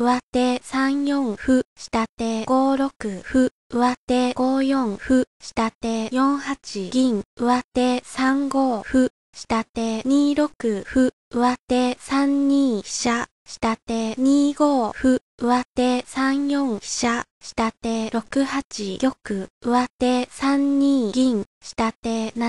上手3四歩、下手5六歩、上手5四歩、下手4八銀、上手3五歩、下手2六歩、上手3二飛車、下手2五歩、上手3四飛車、下手6八玉、上手3二銀、下手7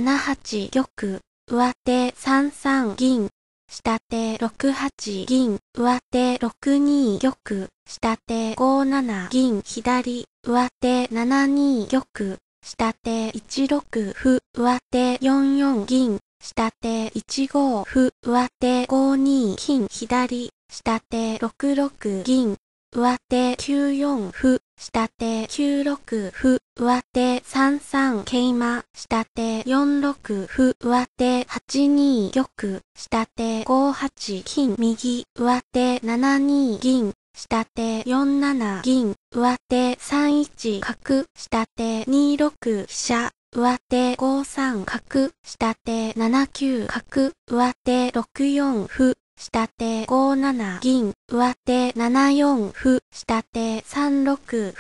八玉、上手3三銀、下手6八銀、上手6二玉、下手5七銀、左、上手7二玉、下手1六歩、上手4四銀、下手1五歩、上手5二金、左、下手6六銀、上手9四歩、下手9六歩、上手3三桂馬、下手4六歩、上手8二玉、下手5八金右、上手7二銀、下手4七銀、上手3一角、下手2六飛車、上手5三角、下手7九角、上手6四歩、下手5七銀、上手7四歩、下手3六歩、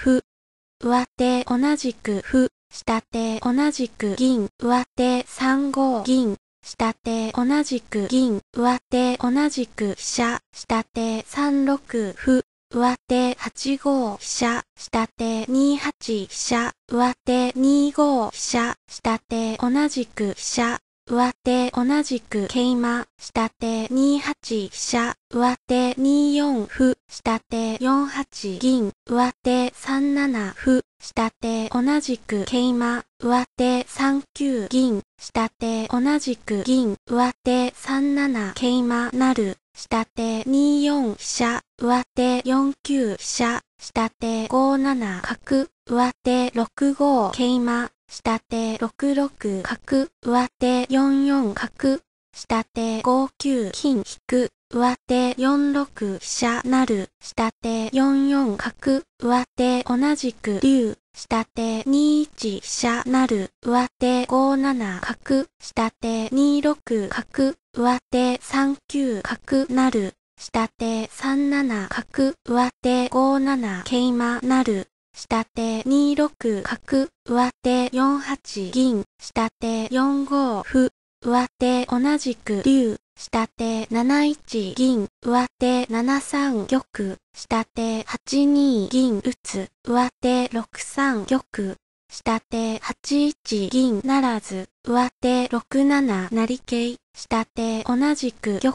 上手同じく歩、下手同じく銀、上手3五銀、下手同じく銀、上手同じく飛車、下手3六歩、上手8五飛車、下手2八飛車、上手2五飛車、下手同じく飛車、上手同じく桂馬、下手2八飛車、上手2四歩、下手4八銀、上手3七歩、下手同じく桂馬、上手3九銀、下手同じく銀、上手3七桂馬なる、下手2四飛車、上手4九飛車、下手5七角、上手6五桂馬下手6六角、上手4四角、下手5九金引く、上手4六飛車なる、下手4四角、上手同じく竜、下手2一飛車なる、上手5七角、下手2六角、上手3九角なる、下手3七角、上手5七桂馬なる、下手2六角、上手4八銀、下手4五歩、上手同じく竜、下手7一銀、上手7三玉、下手8二銀打つ、上手6三玉、下手8一銀ならず、上手6七成形。下手同じく玉、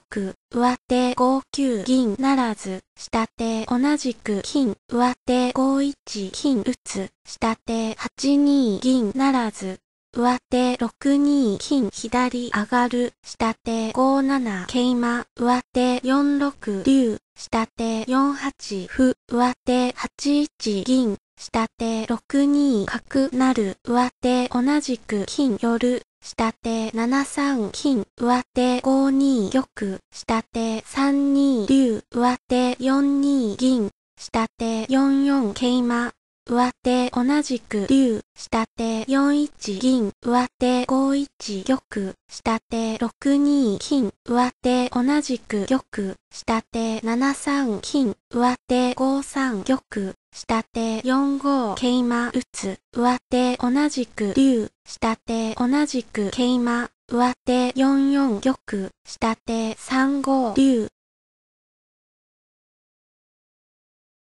上手5九銀ならず、下手同じく金、上手5一金打つ、下手8二銀ならず、上手6二金左上がる、下手5七桂馬、上手4六竜、下手4八歩、上手8一銀、下手6二角なる上手同じく金寄る下手7三金上手5二玉下手3二竜上手4二銀下手4四桂馬上手同じく竜、下手4一銀、上手5一玉、下手6二金、上手同じく玉、下手7三金、上手5三玉、下手4五桂馬打つ、上手同じく竜、下手同じく桂馬、上手4四玉、下手3五竜、